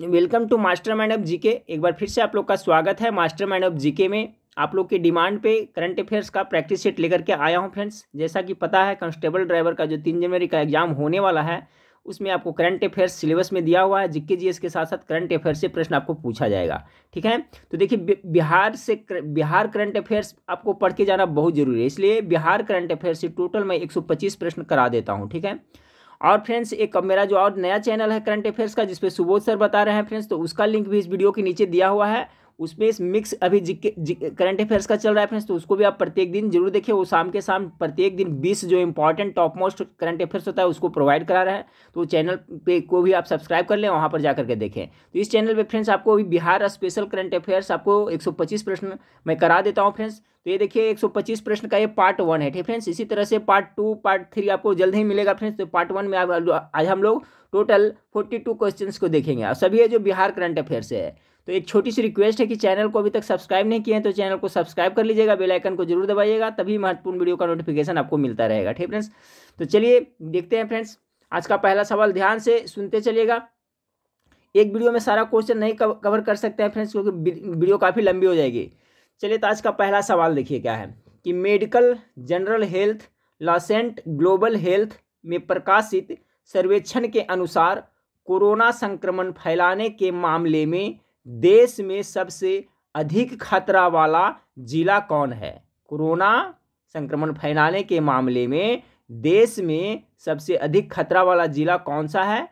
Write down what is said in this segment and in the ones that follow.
welcome to master mind of GK एक बार फिर से आप लोग का स्वागत है मास्टर माइंड ऑफ जीके में आप लोग की डिमांड पे करंट अफेयर्स का प्रैक्टिस सेट लेकर के आया हूँ फ्रेंड्स जैसा कि पता है कांस्टेबल ड्राइवर का जो तीन जनवरी का एग्जाम होने वाला है उसमें आपको करंट अफेयर्स सिलेबस में दिया हुआ है जिक्के जी के साथ साथ करंट अफेयर्स से प्रश्न आपको पूछा जाएगा ठीक है तो देखिए बिहार से कर, बिहार करंट अफेयर्स आपको पढ़ के जाना बहुत जरूरी है इसलिए बिहार करंट अफेयर्स से टोटल मैं एक प्रश्न करा देता हूँ ठीक है और फ्रेंड्स एक मेरा जो और नया चैनल है करंट अफेयर्स का जिसपे सुबोध सर बता रहे हैं फ्रेंड्स तो उसका लिंक भी इस वीडियो के नीचे दिया हुआ है उसमें इस मिक्स अभी करंट अफेयर्स का चल रहा है फ्रेंड्स तो उसको भी आप प्रत्येक दिन जरूर देखिए वो शाम के शाम प्रत्येक दिन बीस जो important top most current affairs होता है उसको प्रोवाइड करा रहा है तो चैनल पे को भी आप सब्सक्राइब कर लें वहाँ पर जाकर के देखें तो इस चैनल पर फ्रेंड्स आपको अभी बिहार स्पेशल करंट अफेयर्स आपको एक प्रश्न मैं करा देता हूँ फ्रेंड्स तो ये देखिए 125 प्रश्न का ये पार्ट वन है ठीक फ्रेंड्स इसी तरह से पार्ट टू पार्ट थ्री आपको जल्द ही मिलेगा फ्रेंड्स तो पार्ट वन में आज हम लोग टोटल 42 क्वेश्चंस को देखेंगे और सभी है जो बिहार करंट अफेयर्स है तो एक छोटी सी रिक्वेस्ट है कि चैनल को अभी तक सब्सक्राइब नहीं किए हैं तो चैनल को सब्सक्राइब कर लीजिएगा बेलाइकन को जरूर दबाइएगा तभी महत्वपूर्ण वीडियो का नोटिफिकेशन आपको मिलता रहेगा ठीक फ्रेंड्स तो चलिए देखते हैं फ्रेंड्स आज का पहला सवाल ध्यान से सुनते चलिएगा एक वीडियो में सारा क्वेश्चन नहीं कवर कर सकते हैं फ्रेंड्स क्योंकि वीडियो काफ़ी लंबी हो जाएगी चलिए तो आज का पहला सवाल देखिए क्या है कि medical journal health Lancet Global Health में प्रकाशित सर्वेक्षण के अनुसार कोरोना संक्रमण फैलाने के मामले में देश में सबसे अधिक खतरा वाला जिला कौन है कोरोना संक्रमण फैलाने के मामले में देश में सबसे अधिक खतरा वाला जिला कौन सा है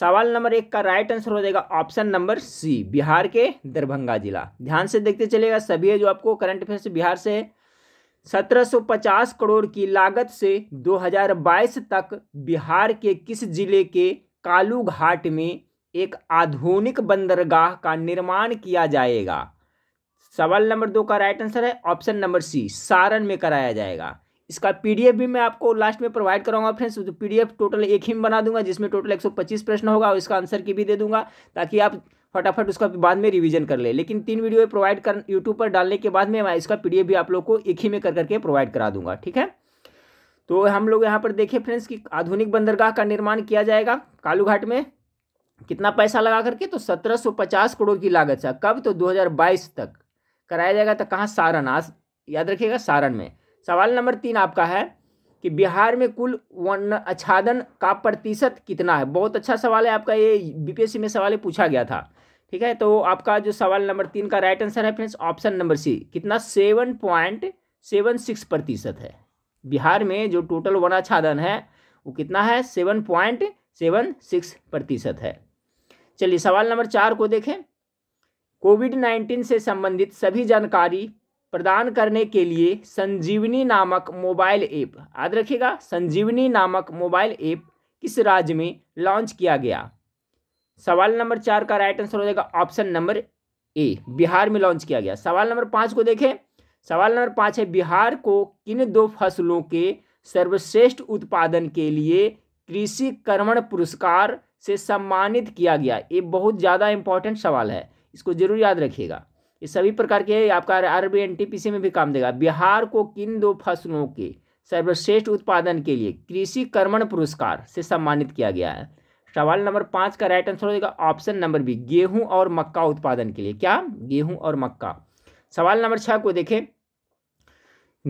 सवाल नंबर एक का राइट आंसर हो जाएगा ऑप्शन नंबर सी बिहार के दरभंगा जिला ध्यान से देखते चलेगा सभी है जो आपको करंट अफेयर्स बिहार से 1750 करोड़ की लागत से 2022 तक बिहार के किस जिले के कालू घाट में एक आधुनिक बंदरगाह का निर्माण किया जाएगा सवाल नंबर दो का राइट आंसर है ऑप्शन नंबर सी सारण में कराया जाएगा इसका पीडीएफ भी मैं आपको लास्ट में प्रोवाइड कराऊंगा फ्रेंड्स तो पीडीएफ टोटल एक ही में बना दूंगा जिसमें टोटल 125 प्रश्न होगा और इसका आंसर की भी दे दूंगा ताकि आप फटाफट उसका बाद में रिवीजन कर ले लेकिन तीन वीडियो प्रोवाइड कर यूट्यूब पर डालने के बाद में मैं इसका पीडीएफ भी आप लोग को एक ही में कर करके प्रोवाइड करा दूंगा ठीक है तो हम लोग यहाँ पर देखें फ्रेंड्स कि आधुनिक बंदरगाह का निर्माण किया जाएगा कालूघाट में कितना पैसा लगा करके तो 1750 करोड़ की लागत से कब तो 2022 तक कराया जाएगा तो कहाँ सारण आज याद रखिएगा सारण में सवाल नंबर तीन आपका है कि बिहार में कुल वन आच्छादन का प्रतिशत कितना है बहुत अच्छा सवाल है आपका ये बीपीएससी में सवाल पूछा गया था ठीक है तो आपका जो सवाल नंबर तीन का राइट आंसर है फ्रेंड्स ऑप्शन नंबर सी कितना सेवन पॉइंट सेवन सिक्स प्रतिशत है बिहार में जो टोटल वन आच्छादन है वो कितना है सेवन पॉइंट सेवन सिक्स प्रतिशत है चलिए सवाल नंबर चार को देखें कोविड नाइन्टीन से संबंधित सभी जानकारी प्रदान करने के लिए संजीवनी नामक मोबाइल ऐप याद रखिएगा संजीवनी नामक मोबाइल ऐप किस राज्य में लॉन्च किया गया सवाल नंबर चार का राइट आंसर हो जाएगा ऑप्शन नंबर ए बिहार में लॉन्च किया गया सवाल नंबर पाँच को देखें सवाल नंबर पाँच है बिहार को किन दो फसलों के सर्वश्रेष्ठ उत्पादन के लिए कृषि कर्मण पुरस्कार से सम्मानित किया गया ये बहुत ज़्यादा इंपॉर्टेंट सवाल है इसको जरूर याद रखिएगा ये सभी प्रकार के आपका R B N T P C में भी काम देगा बिहार को किन दो फसलों के सर्वश्रेष्ठ उत्पादन के लिए कृषि कर्मण पुरस्कार से सम्मानित किया गया है सवाल नंबर पाँच का राइट आंसर हो जाएगा ऑप्शन नंबर बी गेहूं और मक्का उत्पादन के लिए क्या गेहूं और मक्का सवाल नंबर छः को देखें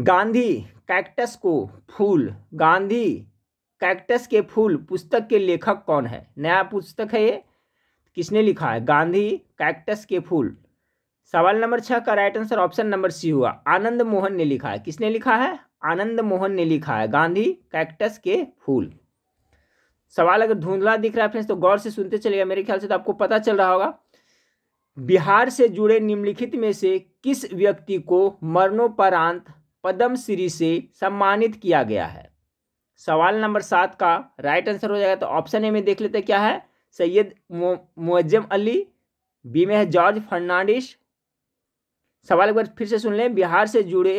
गांधी कैक्टस को फूल गांधी कैक्टस के फूल पुस्तक के लेखक कौन है नया पुस्तक है ये किसने लिखा है गांधी कैक्टस के फूल सवाल नंबर छः का right answer option number C हुआ आनंद मोहन ने लिखा है किसने लिखा है आनंद मोहन ने लिखा है गांधी कैक्टस के फूल सवाल अगर धुंधला दिख रहा है फ्रेंड्स तो गौर से सुनते चलेगा मेरे ख्याल से तो आपको पता चल रहा होगा बिहार से जुड़े निम्नलिखित में से किस व्यक्ति को मरणोपरांत पद्म श्री से सम्मानित किया गया है सवाल नंबर सात का राइट आंसर हो जाएगा तो ऑप्शन ए में देख लेते क्या है सैयद मुअज्जम अली बी में है जॉर्ज फर्नांडिस सवाल एक बार फिर से सुन लें बिहार से जुड़े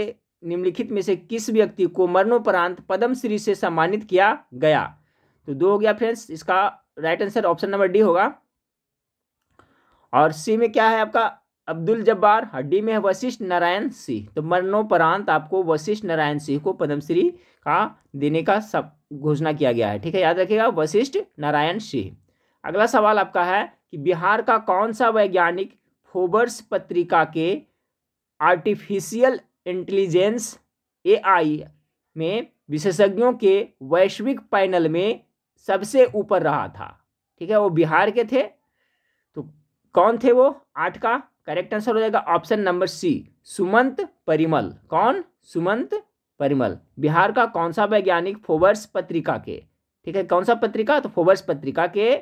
निम्नलिखित में से किस व्यक्ति को मरणोपरांत पद्मश्री से सम्मानित किया गया तो दो हो गया फ्रेंड्स इसका right answer option number D होगा और सी में क्या है आपका अब्दुल जब्बार हड्डी में वशिष्ठ नारायण सिंह तो मरणोपरांत आपको वशिष्ठ नारायण सिंह को पद्मश्री का देने का सब घोषणा किया गया है ठीक है याद रखिएगा वशिष्ठ नारायण सिंह अगला सवाल आपका है कि बिहार का कौन सा वैज्ञानिक फोबर्स पत्रिका के आर्टिफिशियल इंटेलिजेंस एआई में विशेषज्ञों के वैश्विक पैनल में सबसे ऊपर रहा था ठीक है वो बिहार के थे तो कौन थे वो आठ का करेक्ट आंसर हो जाएगा option number C Sumant Parimal कौन सुमंत परिमल बिहार का कौन सा वैज्ञानिक फोबर्स पत्रिका के ठीक है कौन सा पत्रिका तो फोबर्स पत्रिका के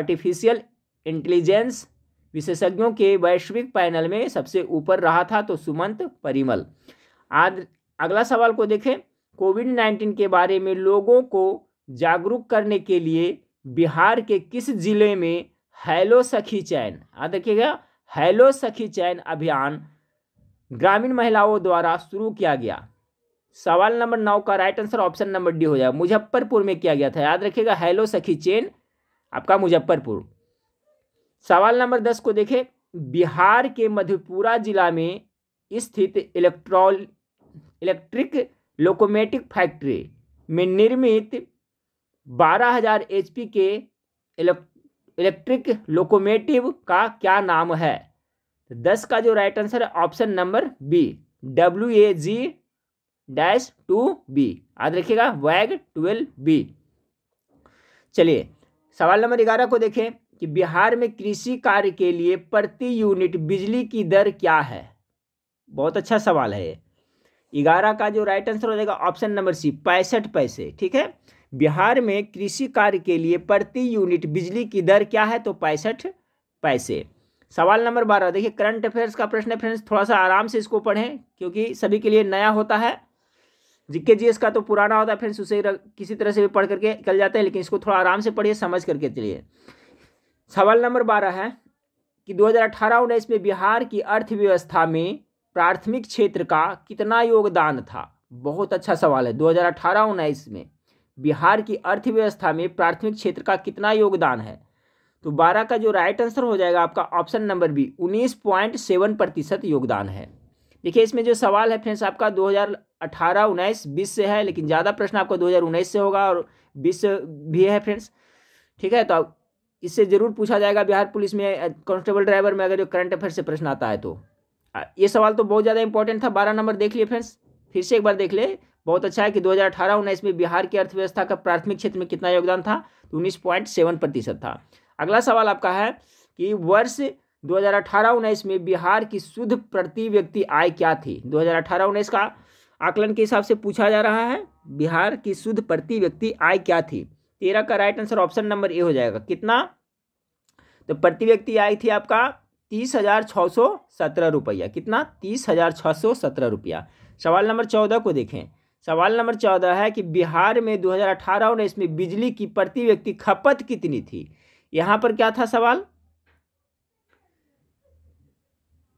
आर्टिफिशियल इंटेलिजेंस विशेषज्ञों के वैश्विक पैनल में सबसे ऊपर रहा था तो सुमंत परिमल आज अगला सवाल को देखें कोविड नाइन्टीन के बारे में लोगों को जागरूक करने के लिए बिहार के किस जिले में हेलो सखी चैन आ देखिएगा हेलो सखी चयन अभियान ग्रामीण महिलाओं द्वारा शुरू किया गया सवाल नंबर नौ का right answer option number D हो जाएगा मुजफ्फरपुर में किया गया था याद रखिएगा हेलो सखी चैन आपका मुजफ्फरपुर सवाल नंबर दस को देखें बिहार के मधेपुरा जिला में स्थित इलेक्ट्रॉल इलेक्ट्रिक लोकोमेटिक फैक्ट्री में निर्मित 12000 एचपी के इलेक्ट्रिक इलेक्ट्रिक लोकोमेटिव का क्या नाम है दस का जो राइट आंसर है option number B W A G dash two B याद रखिएगा वैग ट्वेल्व बी चलिए सवाल नंबर ग्यारह को देखें कि बिहार में कृषि कार्य के लिए प्रति यूनिट बिजली की दर क्या है बहुत अच्छा सवाल है ये ग्यारह का जो राइट आंसर हो जाएगा ऑप्शन नंबर सी पैंसठ पैसे ठीक है बिहार में कृषि कार्य के लिए प्रति यूनिट बिजली की दर क्या है तो पैंसठ पैसे सवाल नंबर बारह देखिए करंट अफेयर्स का प्रश्न है फ्रेंड्स थोड़ा सा आराम से इसको पढ़ें क्योंकि सभी के लिए नया होता है जिके जी का तो पुराना होता है फ्रेंड्स उसे किसी तरह से भी पढ़ करके चल जाते हैं लेकिन इसको थोड़ा आराम से पढ़िए समझ करके चलिए सवाल नंबर बारह है कि अठारह उन्नीस में बिहार की अर्थव्यवस्था में प्राथमिक क्षेत्र का कितना योगदान था बहुत अच्छा सवाल है दो हज़ार में बिहार की अर्थव्यवस्था में प्राथमिक क्षेत्र का कितना योगदान है तो बारह का जो राइट आंसर हो जाएगा आपका ऑप्शन नंबर बी उन्नीस पॉइंट सेवन प्रतिशत योगदान है देखिए इसमें जो सवाल है फ्रेंड्स आपका दो हज़ार अठारह उन्नीस बीस से है लेकिन ज़्यादा प्रश्न आपका दो हज़ार उन्नीस से होगा और बीस भी है फ्रेंड्स ठीक है तो इससे ज़रूर पूछा जाएगा बिहार पुलिस में कॉन्स्टेबल ड्राइवर में अगर जो करंट अफेयर से प्रश्न आता है तो ये सवाल तो बहुत ज़्यादा इंपॉर्टेंट था बारह नंबर देख लिए फ्रेंड्स फिर से एक बार देख ले बहुत अच्छा है कि 2018 उन्नीस में बिहार की अर्थव्यवस्था का प्राथमिक क्षेत्र में कितना योगदान था तो उन्नीस पॉइंट सेवन प्रतिशत था अगला सवाल आपका है कि वर्ष 2018-19 में बिहार की शुद्ध प्रति व्यक्ति आय क्या थी 2018-19 का आकलन के हिसाब से पूछा जा रहा है बिहार की शुद्ध प्रति व्यक्ति आय क्या थी तेरह का right answer option number A हो जाएगा कितना तो प्रति व्यक्ति आय थी आपका तीस हजार छः सौ सत्रह रुपया कितना तीस हजार छः सौ सत्रह रुपया सवाल नंबर चौदह को देखें सवाल नंबर चौदह है कि बिहार में 2018 उन्नीस में बिजली की प्रति व्यक्ति खपत कितनी थी यहाँ पर क्या था सवाल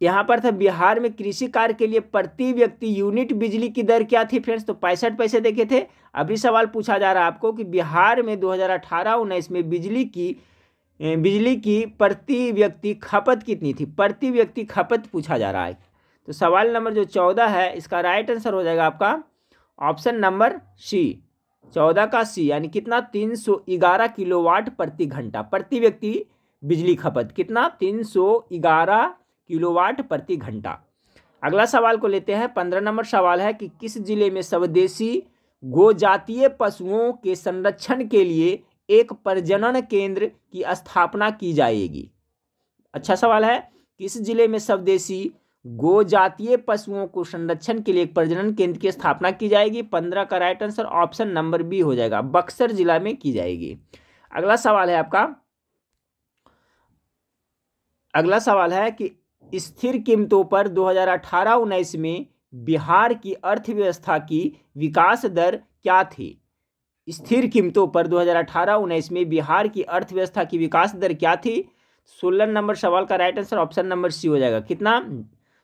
यहाँ पर था बिहार में कृषि कार्य के लिए प्रति व्यक्ति यूनिट बिजली की दर क्या थी फ्रेंड्स तो पैंसठ पैसे देखे थे अभी सवाल पूछा जा रहा है आपको कि बिहार में 2018 उन्नीस में बिजली की बिजली की प्रति व्यक्ति खपत कितनी थी प्रति व्यक्ति खपत पूछा जा रहा है तो सवाल नंबर जो चौदह है इसका राइट आंसर हो जाएगा आपका ऑप्शन नंबर सी चौदह का सी यानी कितना तीन सौ ग्यारह किलोवाट प्रति घंटा प्रति व्यक्ति बिजली खपत कितना तीन सौ ग्यारह किलोवाट प्रति घंटा अगला सवाल को लेते हैं पंद्रह नंबर सवाल है कि किस जिले में स्वदेशी गोजातीय पशुओं के संरक्षण के लिए एक प्रजनन केंद्र की स्थापना की जाएगी अच्छा सवाल है किस जिले में स्वदेशी गोजातीय पशुओं को संरक्षण के लिए एक प्रजनन केंद्र की स्थापना की जाएगी पंद्रह का right answer option number B हो जाएगा बक्सर जिला में की जाएगी अगला सवाल है आपका अगला सवाल है कि स्थिर कीमतों पर 2018-19 में बिहार की अर्थव्यवस्था की विकास दर क्या थी स्थिर कीमतों पर 2018-19 में बिहार की अर्थव्यवस्था की विकास दर क्या थी सोलह नंबर सवाल का right answer option number C हो जाएगा कितना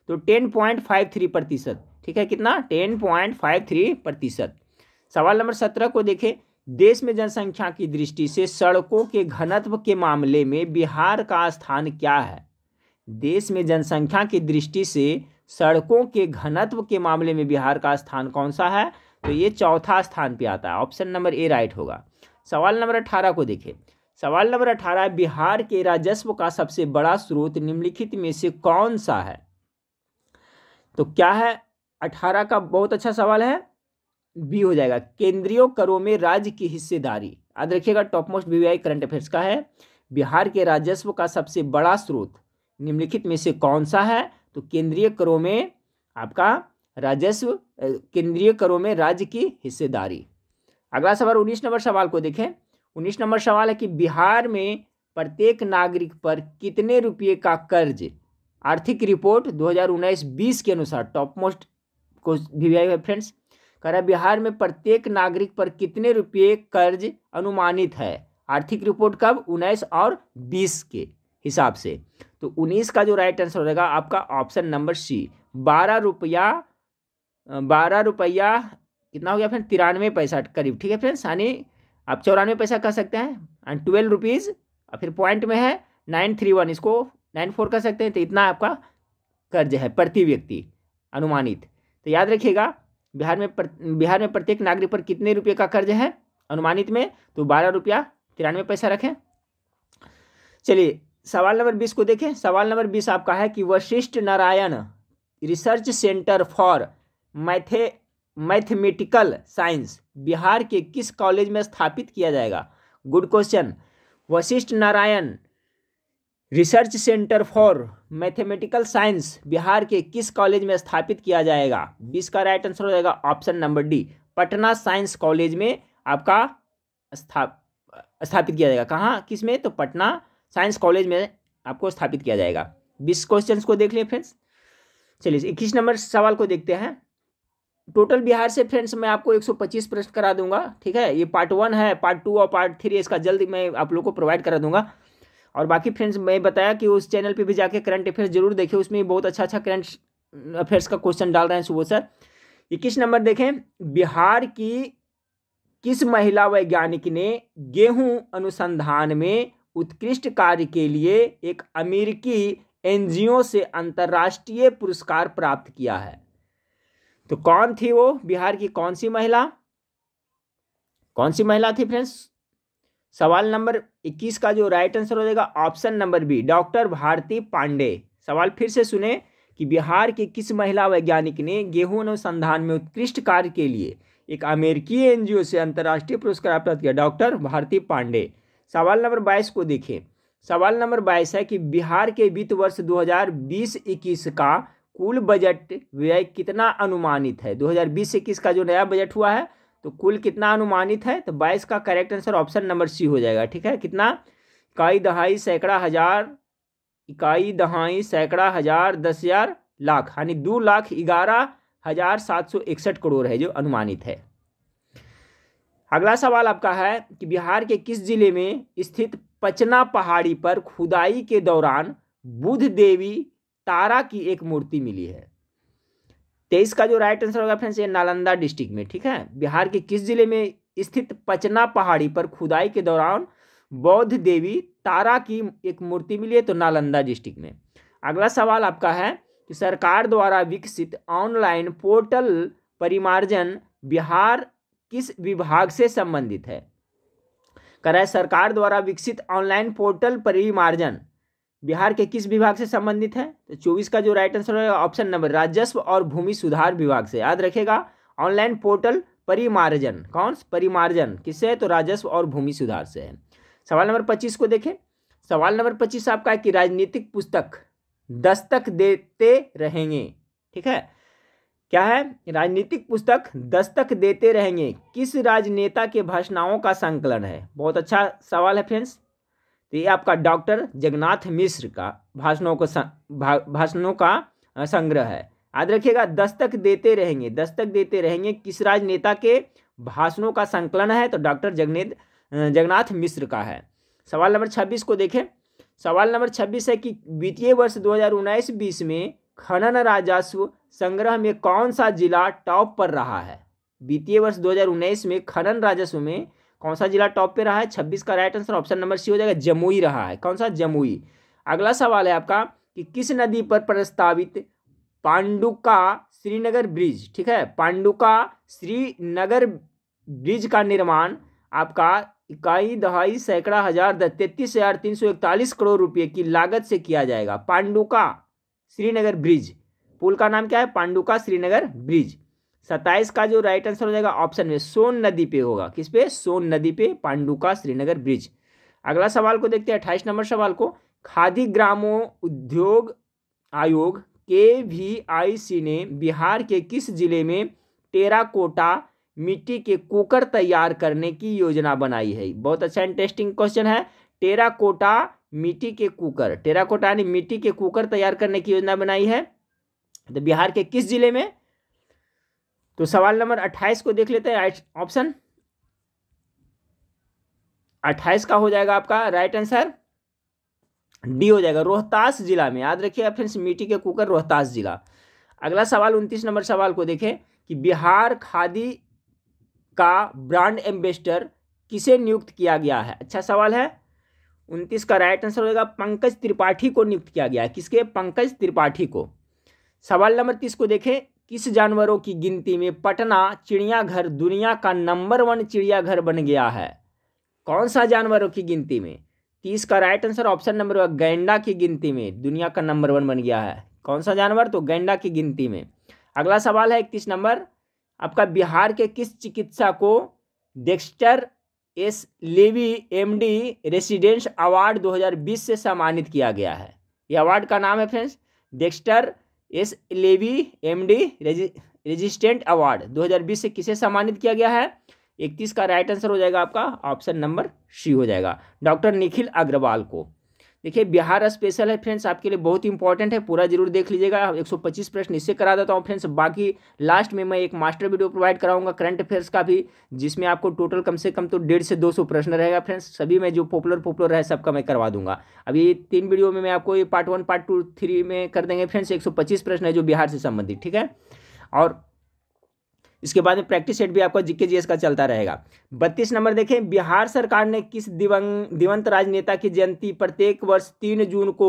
तो टेन पॉइंट फाइव थ्री प्रतिशत ठीक है कितना टेन पॉइंट फाइव थ्री प्रतिशत सवाल नंबर सत्रह को देखें देश में जनसंख्या की दृष्टि से सड़कों के घनत्व के मामले में बिहार का स्थान क्या है देश में जनसंख्या की दृष्टि से सड़कों के घनत्व के मामले में बिहार का स्थान कौन सा है तो ये चौथा स्थान पे आता है ऑप्शन नंबर ए राइट होगा सवाल नंबर अठारह को देखें सवाल नंबर अठारह बिहार के राजस्व का सबसे बड़ा स्रोत निम्नलिखित में से कौन सा है तो क्या है अठारह का बहुत अच्छा सवाल है बी हो जाएगा केंद्रीय करों में राज्य की हिस्सेदारी याद रखिएगा टॉप मोस्ट बीवीआई करंट अफेयर्स का है बिहार के राजस्व का सबसे बड़ा स्रोत निम्नलिखित में से कौन सा है तो केंद्रीय करों में आपका राजस्व केंद्रीय करों में राज्य की हिस्सेदारी अगला सवाल उन्नीस नंबर सवाल को देखें उन्नीस नंबर सवाल है कि बिहार में प्रत्येक नागरिक पर कितने रुपये का कर्ज आर्थिक रिपोर्ट 2019-20 के अनुसार टॉप मोस्ट को भी है फ्रेंड्स कह रहा है बिहार में प्रत्येक नागरिक पर कितने रुपये कर्ज अनुमानित है आर्थिक रिपोर्ट कब उन्नीस और बीस के हिसाब से तो उन्नीस का जो राइट आंसर रहेगा आपका ऑप्शन नंबर सी बारह रुपया बारह रुपया कितना हो गया फ्रेंड तिरानवे पैसा करीब ठीक है फ्रेंड्स यानी आप चौरानवे पैसा कह सकते हैं एंड ट्वेल्व रुपीज़ फिर पॉइंट में है नाइन थ्री वन इसको नाइन फोर कर सकते हैं तो इतना आपका कर्ज है प्रति व्यक्ति अनुमानित तो याद रखिएगा बिहार में प्र, बिहार में प्रत्येक नागरिक पर कितने रुपये का कर्ज है अनुमानित में तो बारह रुपया तिरानवे पैसा रखें चलिए सवाल नंबर बीस को देखें सवाल नंबर बीस आपका है कि Vashishtha Narayan research centre for मैथे मैथमेटिकल साइंस बिहार के किस कॉलेज में स्थापित किया जाएगा good question Vashishtha Narayan research centre for mathematical science Bihar के किस कॉलेज में स्थापित किया जाएगा बीस का राइट आंसर हो जाएगा option number D Patna science college में आपका स्थाप स्थापित किया जाएगा कहाँ किस में तो पटना साइंस कॉलेज में आपको स्थापित किया जाएगा बीस क्वेश्चन को देख लें फ्रेंड्स चलिए इक्कीस नंबर सवाल को देखते हैं टोटल बिहार से फ्रेंड्स मैं आपको 125 प्रश्न करा दूंगा ठीक है ये पार्ट वन है पार्ट टू और पार्ट थ्री इसका जल्द मैं आप लोग को प्रोवाइड करा दूंगा और बाकी फ्रेंड्स मैं बताया कि उस चैनल पे भी जाके करंट अफेयर्स जरूर देखें उसमें बहुत अच्छा अच्छा करंट अफेयर्स का क्वेश्चन डाल रहे हैं सुबह सर इक्कीस नंबर देखें बिहार की किस महिला वैज्ञानिक ने गेहूं अनुसंधान में उत्कृष्ट कार्य के लिए एक अमेरिकी एनजीओ से अंतर्राष्ट्रीय पुरस्कार प्राप्त किया है तो कौन थी वो बिहार की कौन सी महिला कौन सी महिला थी फ्रेंड्स सवाल नंबर 21 का जो राइट आंसर हो जाएगा option number B doctor Bharti Pandey सवाल फिर से सुने कि बिहार के किस महिला वैज्ञानिक ने गेहूं अनुसंधान में उत्कृष्ट कार्य के लिए एक अमेरिकी एनजीओ से अंतर्राष्ट्रीय पुरस्कार प्राप्त किया डॉक्टर भारती पांडे सवाल नंबर बाईस को देखें सवाल नंबर बाईस है कि बिहार के वित्त वर्ष 2020-21 का कुल बजट व्यय कितना अनुमानित है 2020-21 का जो नया बजट हुआ है तो कुल कितना अनुमानित है तो बाईस का correct answer option number C हो जाएगा ठीक है कितना इकाई दहाई सैकड़ा हज़ार इकाई दहाई सैकड़ा हज़ार दस हज़ार लाख यानी दो लाख ग्यारह हज़ार सात सौ इकसठ करोड़ है जो अनुमानित है अगला सवाल आपका है कि बिहार के किस जिले में स्थित पचना पहाड़ी पर खुदाई के दौरान बुध देवी तारा की एक मूर्ति मिली है तेईस का जो राइट आंसर होगा फ्रेंड्स ये नालंदा डिस्ट्रिक्ट में ठीक है बिहार के किस जिले में स्थित पचना पहाड़ी पर खुदाई के दौरान बौद्ध देवी तारा की एक मूर्ति मिली है तो नालंदा डिस्ट्रिक्ट में अगला सवाल आपका है कि सरकार द्वारा विकसित ऑनलाइन पोर्टल परिमार्जन बिहार किस विभाग से संबंधित है कह सरकार द्वारा विकसित ऑनलाइन पोर्टल परिमार्जन बिहार के किस विभाग से संबंधित है तो चौबीस का जो राइट आंसर होगा ऑप्शन नंबर राजस्व और भूमि सुधार विभाग से याद रखेगा ऑनलाइन पोर्टल परिमार्जन कौन परिमार्जन किससे है तो राजस्व और भूमि सुधार से है सवाल नंबर पच्चीस को देखें सवाल नंबर पच्चीस आपका है कि राजनीतिक पुस्तक दस्तक देते रहेंगे ठीक है क्या है राजनीतिक पुस्तक दस्तक देते रहेंगे किस राजनेता के भाषणाओं का संकलन है बहुत अच्छा सवाल है फ्रेंड्स तो ये आपका डॉक्टर जगन्नाथ मिश्र का भाषणों को भाषणों का संग्रह है याद रखिएगा दस्तक देते रहेंगे दस्तक देते रहेंगे किस राजनेता के भाषणों का संकलन है तो डॉक्टर जगने जगन्नाथ मिश्र का है सवाल नंबर छब्बीस को देखें सवाल नंबर छब्बीस है कि वित्तीय वर्ष दो हज़ार उन्नीस बीस में खनन राजस्व संग्रह में कौन सा जिला टॉप पर रहा है वित्तीय वर्ष 2019 में खनन राजस्व में कौन सा जिला टॉप पे रहा है छब्बीस का right answer option number C हो जाएगा जमुई रहा है कौन सा जमुई अगला सवाल है आपका कि किस नदी पर प्रस्तावित पांडुका श्रीनगर ब्रिज ठीक है पांडुका श्रीनगर ब्रिज का निर्माण आपका इकाई दहाई सैकड़ा हजार तैतीस हजार तीन सौ इकतालीस करोड़ रुपए की लागत से किया जाएगा पांडुका श्रीनगर ब्रिज पुल का नाम क्या है पांडुका श्रीनगर ब्रिज सत्ताईस का जो राइट आंसर हो जाएगा ऑप्शन में सोन नदी पे होगा किस पे सोन नदी पे पांडुका श्रीनगर ब्रिज अगला सवाल को देखते हैं अट्ठाईस नंबर सवाल को खादी ग्रामो उद्योग आयोग के वी आई सी ने बिहार के किस जिले में टेराकोटा मिट्टी के कुकर तैयार करने की योजना बनाई है बहुत अच्छा इंटरेस्टिंग क्वेश्चन है टेराकोटा मिट्टी के कुकर टेराकोटा ने मिट्टी के कुकर तैयार करने की योजना बनाई है तो बिहार के किस जिले में तो सवाल नंबर अट्ठाईस को देख लेते हैं राइट ऑप्शन अट्ठाईस का हो जाएगा आपका राइट आंसर डी हो जाएगा रोहतास जिला में याद रखिए फ्रेंड्स मिट्टी के कुकर रोहतास जिला अगला सवाल उनतीस नंबर सवाल को देखें कि बिहार खादी का ब्रांड एम्बेसडर किसे नियुक्त किया गया है अच्छा सवाल है उनतीस का राइट आंसर होगा पंकज त्रिपाठी को नियुक्त किया गया है किसके पंकज त्रिपाठी को सवाल नंबर तीस को देखें किस जानवरों की गिनती में पटना चिड़ियाघर दुनिया का नंबर वन चिड़ियाघर बन गया है कौन सा जानवरों की गिनती में तो इसका right answer option number one गैंडा की गिनती में दुनिया का नंबर वन बन गया है कौन सा जानवर तो गैंडा की गिनती में अगला सवाल है इकतीस नंबर आपका बिहार के किस चिकित्सा को Dexter S Levy MD residence award 2020 से सम्मानित किया गया है ये अवार्ड का नाम है friends Dexter S Levy MD resistant award 2020 से किसे सम्मानित किया गया है इकतीस का राइट आंसर हो जाएगा आपका ऑप्शन नंबर सी हो जाएगा डॉक्टर निखिल अग्रवाल को देखिए बिहार स्पेशल है फ्रेंड्स आपके लिए बहुत इंपॉर्टेंट है पूरा जरूर देख लीजिएगा 125 प्रश्न इससे करा देता हूँ फ्रेंड्स बाकी लास्ट में मैं एक मास्टर वीडियो प्रोवाइड कराऊंगा करंट अफेयर्स का भी जिसमें आपको टोटल कम से कम तो डेढ़ से दो सौ प्रश्न रहेगा फ्रेंड्स सभी में जो पॉपुलर पॉपुलर है सबका मैं करवा दूंगा अभी तीन वीडियो में मैं आपको ये part one part two three में कर देंगे फ्रेंड्स एक प्रश्न है जो बिहार से संबंधित ठीक है और इसके बाद में प्रैक्टिस सेट भी आपका जीके जीएस का चलता रहेगा बत्तीस नंबर देखें बिहार सरकार ने किस दिवंग दिवंत राजनेता की जयंती प्रत्येक वर्ष तीन जून को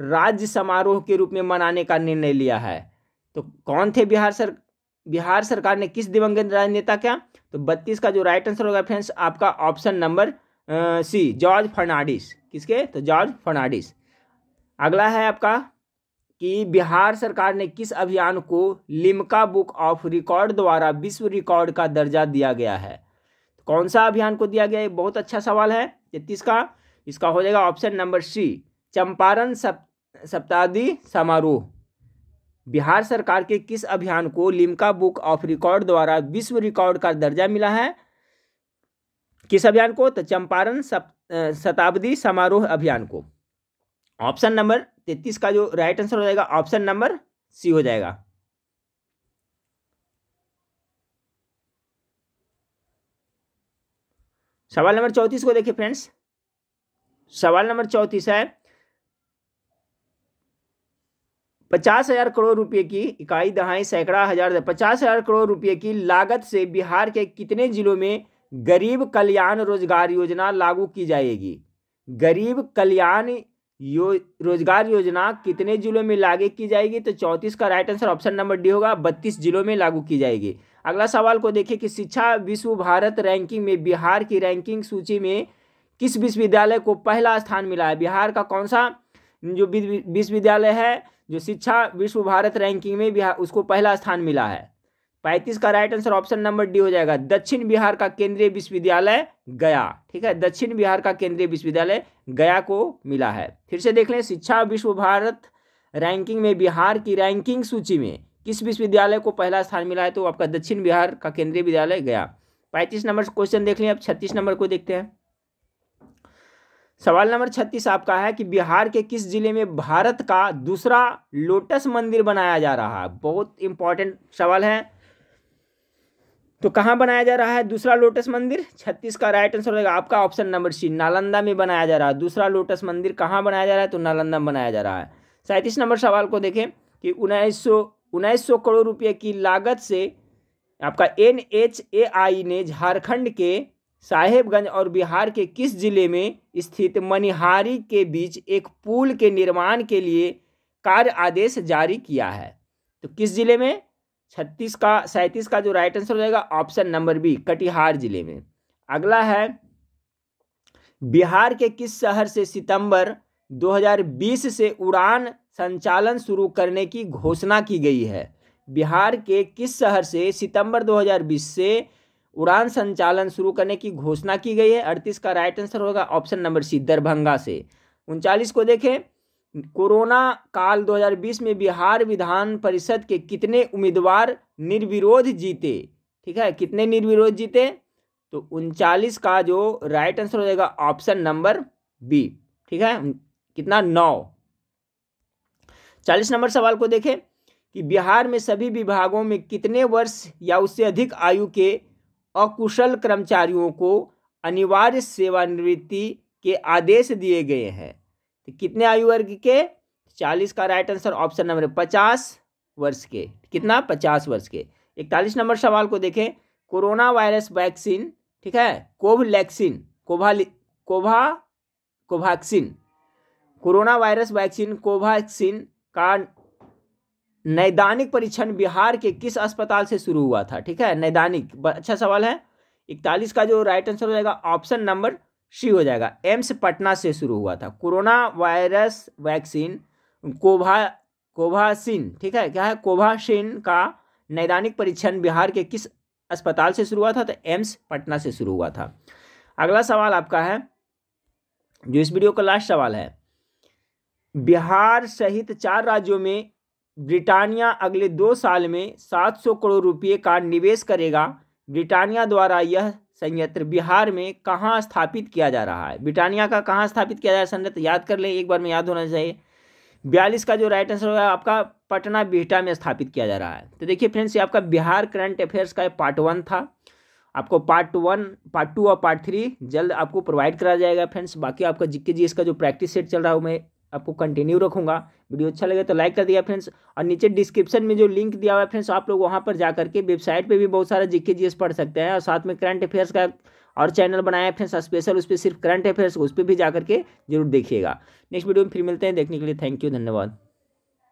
राज्य समारोह के रूप में मनाने का निर्णय लिया है तो कौन थे बिहार सर बिहार सरकार ने किस दिवंगत राजनेता क्या तो बत्तीस का जो राइट आंसर होगा फ्रेंड्स आपका option number C George Fernandes किसके तो जॉर्ज फर्नाडिस अगला है आपका कि बिहार सरकार ने किस अभियान को लिमका बुक ऑफ रिकॉर्ड द्वारा विश्व रिकॉर्ड का दर्जा दिया गया है तो कौन सा अभियान को दिया गया है बहुत अच्छा सवाल है तैतीस का इसका हो जाएगा ऑप्शन नंबर सी चंपारण सप सप्ताधि समारोह बिहार सरकार के किस अभियान को लिमका बुक ऑफ रिकॉर्ड द्वारा विश्व रिकॉर्ड का दर्जा मिला है किस अभियान को तो चंपारण सप शताब्दी समारोह अभियान को ऑप्शन नंबर तैतीस का जो राइट आंसर हो जाएगा ऑप्शन नंबर सी हो जाएगा सवाल नंबर चौंतीस को देखिए फ्रेंड्स सवाल नंबर चौंतीस है पचास हजार करोड़ रुपए की इकाई दहाई सैकड़ा हजार पचास हजार करोड़ रुपए की लागत से बिहार के कितने जिलों में गरीब कल्याण रोजगार योजना लागू की जाएगी गरीब कल्याण यो रोजगार योजना कितने जिलों में लागू की जाएगी तो चौंतीस का right answer option number D होगा बत्तीस जिलों में लागू की जाएगी अगला सवाल को देखिए कि शिक्षा विश्व भारत रैंकिंग में बिहार की रैंकिंग सूची में किस विश्वविद्यालय को पहला स्थान मिला है बिहार का कौन सा जो विश्वविद्यालय है जो शिक्षा विश्व भारत रैंकिंग में बिहार उसको पहला स्थान मिला है पैंतीस का right answer option number D हो जाएगा दक्षिण बिहार का केंद्रीय विश्वविद्यालय गया ठीक है दक्षिण बिहार का केंद्रीय विश्वविद्यालय गया को मिला है फिर से देख लें शिक्षा विश्व भारत रैंकिंग में बिहार की रैंकिंग सूची में किस विश्वविद्यालय को पहला स्थान मिला है तो आपका दक्षिण बिहार का केंद्रीय विद्यालय गया पैंतीस नंबर क्वेश्चन देख लें अब छत्तीस नंबर को देखते हैं सवाल नंबर छत्तीस आपका है कि बिहार के किस जिले में भारत का दूसरा लोटस मंदिर बनाया जा रहा है बहुत इंपॉर्टेंट सवाल है तो कहाँ बनाया जा रहा है दूसरा लोटस मंदिर छत्तीस का राइट आंसर होगा आपका ऑप्शन नंबर सी नालंदा में बनाया जा रहा है दूसरा लोटस मंदिर कहाँ बनाया जा रहा है तो नालंदा में बनाया जा रहा है सैंतीस नंबर सवाल को देखें कि उन्नीस सौ उन्नीस सौ करोड़ रुपये की लागत से आपका एन एच ए आई ने झारखंड के साहेबगंज और बिहार के किस जिले में स्थित मनिहारी के बीच एक पुल के निर्माण के लिए कार्य आदेश जारी किया है तो किस जिले में छत्तीस का सैंतीस का जो राइट आंसर हो जाएगा ऑप्शन नंबर बी कटिहार जिले में अगला है बिहार के किस शहर से सितंबर 2020 से उड़ान संचालन शुरू करने की घोषणा की गई है बिहार के किस शहर से सितंबर 2020 से उड़ान संचालन शुरू करने की घोषणा की गई है अड़तीस का राइट आंसर होगा ऑप्शन नंबर सी दरभंगा से उनचालीस को देखें कोरोना काल 2020 में बिहार विधान परिषद के कितने उम्मीदवार निर्विरोध जीते ठीक है कितने निर्विरोध जीते तो उनचालीस का जो राइट आंसर हो जाएगा ऑप्शन नंबर बी ठीक है कितना नौ चालीस नंबर सवाल को देखें कि बिहार में सभी विभागों में कितने वर्ष या उससे अधिक आयु के अकुशल कर्मचारियों को अनिवार्य सेवानिवृत्ति के आदेश दिए गए हैं तो कितने आयु वर्ग के तो चालीस का राइट आंसर ऑप्शन नंबर पचास वर्ष के कितना पचास वर्ष के इकतालीस नंबर सवाल को देखें कोरोना वायरस वैक्सीन ठीक है कोवलैक्सिन कोभा कोभा Covaxin corona virus vaccine Covaxin का नैदानिक परीक्षण बिहार के किस अस्पताल से शुरू हुआ था ठीक है नैदानिक अच्छा सवाल है इकतालीस का जो राइट आंसर हो जाएगा ऑप्शन नंबर सी हो जाएगा एम्स पटना से शुरू हुआ था कोरोना वायरस वैक्सीन कोभा कोभासिन ठीक है क्या है कोभासिन का नैदानिक परीक्षण बिहार के किस अस्पताल से शुरू हुआ था तो एम्स पटना से शुरू हुआ था अगला सवाल आपका है जो इस वीडियो का लास्ट सवाल है बिहार सहित चार राज्यों में ब्रिटानिया अगले दो साल में 700 करोड़ रुपए का निवेश करेगा ब्रिटानिया द्वारा यह संयंत्र बिहार में कहाँ स्थापित किया जा रहा है ब्रिटानिया का कहाँ स्थापित किया जा रहा है संयंत्र याद कर लें एक बार में याद होना चाहिए बयालीस का जो राइट आंसर होगा आपका पटना बिहटा में स्थापित किया जा रहा है तो देखिए फ्रेंड्स ये आपका बिहार करंट अफेयर्स का पार्ट वन था आपको पार्ट वन पार्ट टू और पार्ट थ्री जल्द आपको प्रोवाइड करा जाएगा फ्रेंड्स बाकी आपका जिक्के जी इसका जो प्रैक्टिस सेट चल रहा है मैं आपको कंटिन्यू रखूंगा वीडियो अच्छा लगे तो लाइक कर दिया फ्रेंड्स और नीचे डिस्क्रिप्शन में जो लिंक दिया हुआ है फ्रेंड्स आप लोग वहाँ पर जाकर के वेबसाइट पे भी बहुत सारा जीके जीएस पढ़ सकते हैं और साथ में करंट अफेयर्स का और चैनल बनाया है फ्रेंड्स स्पेशल उस पर सिर्फ करंट अफेयर्स उस पर भी जाकर के जरूर देखिएगा नेक्स्ट वीडियो में फिर मिलते हैं देखने के लिए थैंक यू धन्यवाद